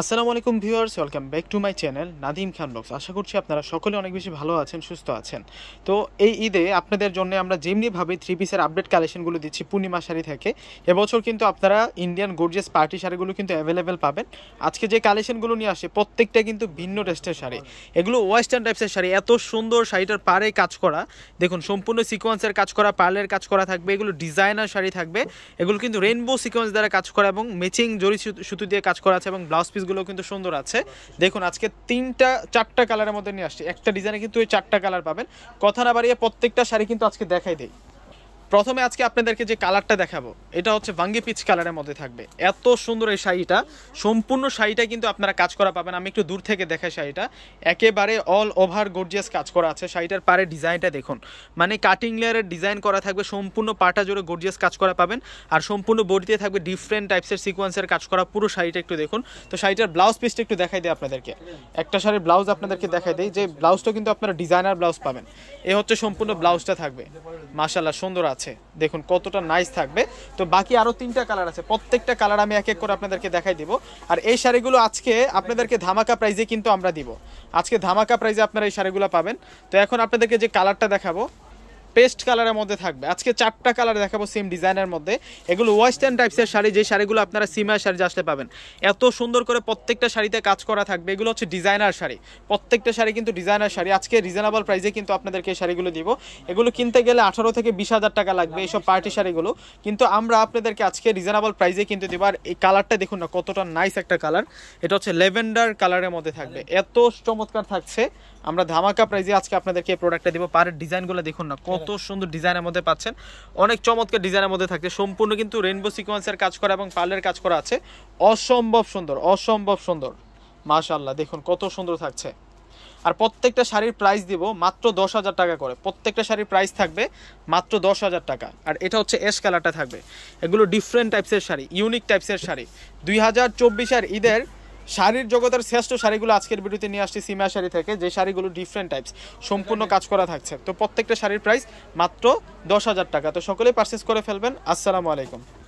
আসসালামু আলাইকুম viewers welcome back to my channel Nadim Khan vlogs আশা করছি আপনারা সকলে অনেক বেশি ভালো আছেন সুস্থ আছেন তো এই ঈদে আপনাদের জন্য আমরা যেমনিভাবে থ্রি পিসের আপডেট কালেকশনগুলো দিচ্ছি পূর্ণিমা শাড়ি থেকে এবছর কিন্তু আপনারা ইন্ডিয়ান গোর্জিয়াস পার্টি শাড়িগুলো কিন্তু অ্যাভেলেবেল পাবেন আজকে যে কালেকশনগুলো নিয়ে আসে প্রত্যেকটা কিন্তু ভিন্ন টেস্টের শাড়ি এগুলো ওয়েস্টার্ন টাইপসের শাড়ি এত সুন্দর শাড়িটার পারে কাজ করা দেখুন সম্পূর্ণ সিকোয়েন্সের কাজ করা পার্লের কাজ করা থাকবে এগুলো ডিজাইনার শাড়ি থাকবে এগুলো কিন্তু রেনবো সিকোয়েন্স দ্বারা কাজ করা এবং ম্যাচিং জরি সুতো দিয়ে কাজ করা আছে এবং ব্লাউজ পিস পিসগুলো কিন্তু সুন্দর আছে দেখুন আজকে তিনটা চারটা কালারের মধ্যে নিয়ে আসছি একটা ডিজাইনে কিন্তু এই চারটা কালার পাবেন কথা না বাড়িয়ে প্রত্যেকটা শাড়ি কিন্তু আজকে দেখাই দেয় প্রথমে আজকে আপনাদেরকে যে কালারটা দেখাবো এটা হচ্ছে ভাঙ্গি পিচ কালারের মধ্যে থাকবে এত সুন্দর এই শাড়িটা সম্পূর্ণ শাড়িটা কিন্তু আপনারা কাজ করা পাবেন আমি একটু দূর থেকে দেখাই শাড়িটা একেবারে অল ওভার গর্জিয়াস কাজ করা আছে শাড়িটার পারে ডিজাইনটা দেখুন মানে কাটিং লেয়ারের ডিজাইন করা থাকবে সম্পূর্ণ পাটা জুড়ে গর্জিয়াস কাজ করা পাবেন আর সম্পূর্ণ বডিতে থাকবে ডিফারেন্ট টাইপসের সিকোয়েন্সের কাজ করা পুরো শাড়িটা একটু দেখুন তো শাড়িটার ব্লাউজ পিসটা একটু দেখাই দিই আপনাদেরকে একটা শাড়ির ব্লাউজ আপনাদেরকে দেখাই দিই যে ব্লাউজটা কিন্তু আপনারা ডিজাইনার ব্লাউজ পাবেন এ হচ্ছে সম্পূর্ণ ব্লাউজটা থাকবে মাসাল্লাহ সুন্দর আছে আছে দেখুন কতটা নাইস থাকবে তো বাকি আরও তিনটা কালার আছে প্রত্যেকটা কালার আমি এক এক করে আপনাদেরকে দেখাই দিব আর এই শাড়িগুলো আজকে আপনাদেরকে ধামাকা প্রাইজে কিন্তু আমরা দিব আজকে ধামাকা প্রাইজে আপনারা এই শাড়িগুলো পাবেন তো এখন আপনাদেরকে যে কালারটা দেখাবো পেস্ট কালারের মধ্যে থাকবে আজকে চারটা কালার দেখাবো সেম ডিজাইনের মধ্যে এগুলো ওয়েস্টার্ন টাইপসের শাড়ি যে শাড়িগুলো আপনারা সিমার শাড়ি আসলে পাবেন এত সুন্দর করে প্রত্যেকটা শাড়িতে কাজ করা থাকবে এগুলো হচ্ছে ডিজাইনার শাড়ি প্রত্যেকটা শাড়ি কিন্তু ডিজাইনার শাড়ি আজকে রিজনেবল প্রাইসে কিন্তু আপনাদেরকে এই শাড়িগুলো দিব এগুলো কিনতে গেলে আঠারো থেকে বিশ হাজার টাকা লাগবে এইসব পার্টি শাড়িগুলো কিন্তু আমরা আপনাদেরকে আজকে রিজনেবল প্রাইসে কিন্তু দেবো আর এই কালারটা দেখুন না কতটা নাইস একটা কালার এটা হচ্ছে লেভেন্ডার কালারের মধ্যে থাকবে এত চমৎকার থাকছে আমরা ধামাকা প্রাইজে আজকে আপনাদেরকে এই প্রোডাক্টটা দেবো পার ডিজাইনগুলো দেখুন না কত কত সুন্দর ডিজাইনের মধ্যে পাচ্ছেন অনেক চমৎকার ডিজাইনের মধ্যে থাকছে সম্পূর্ণ কিন্তু রেনবো সিকোয়েন্সের কাজ করা এবং পার্লের কাজ করা আছে অসম্ভব সুন্দর অসম্ভব সুন্দর মাশাল্লাহ দেখুন কত সুন্দর থাকছে আর প্রত্যেকটা শাড়ির প্রাইস দিব মাত্র দশ হাজার টাকা করে প্রত্যেকটা শাড়ির প্রাইস থাকবে মাত্র দশ হাজার টাকা আর এটা হচ্ছে এস কালারটা থাকবে এগুলো ডিফারেন্ট টাইপসের শাড়ি ইউনিক টাইপসের শাড়ি দুই হাজার চব্বিশের ঈদের শাড়ির জগতের শ্রেষ্ঠ শাড়িগুলো আজকের ভিডিওতে নিয়ে আসছি সিমা শাড়ি থেকে যে শাড়িগুলো ডিফারেন্ট টাইপস সম্পূর্ণ হ্যাঁ, হ্যাঁ। কাজ করা থাকছে তো প্রত্যেকটা শাড়ির প্রাইস মাত্র দশ হাজার টাকা তো সকলেই পারচেস করে ফেলবেন আসসালামু আলাইকুম